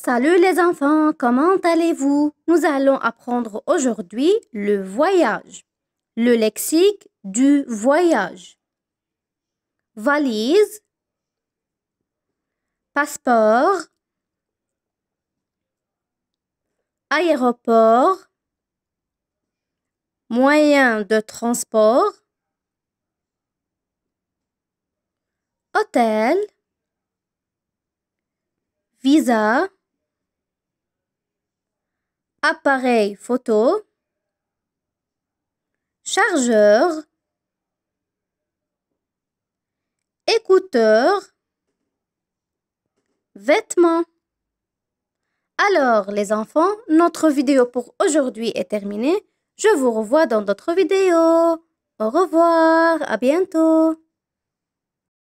Salut les enfants, comment allez-vous Nous allons apprendre aujourd'hui le voyage, le lexique du voyage. Valise, passeport, aéroport, moyen de transport, hôtel, visa, appareil photo, chargeur, écouteur, vêtements. Alors les enfants, notre vidéo pour aujourd'hui est terminée. Je vous revois dans d'autres vidéos. Au revoir, à bientôt.